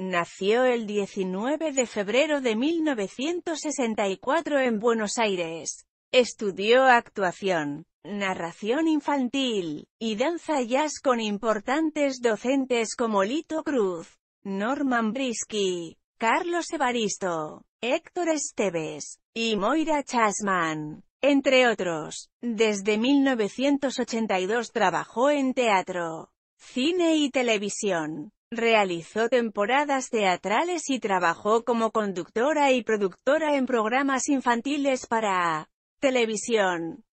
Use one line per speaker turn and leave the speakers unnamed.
Nació el 19 de febrero de 1964 en Buenos Aires. Estudió actuación, narración infantil, y danza jazz con importantes docentes como Lito Cruz, Norman Brisky, Carlos Evaristo, Héctor Esteves, y Moira Chasman, entre otros. Desde 1982 trabajó en teatro, cine y televisión. Realizó temporadas teatrales y trabajó como conductora y productora en programas infantiles para televisión.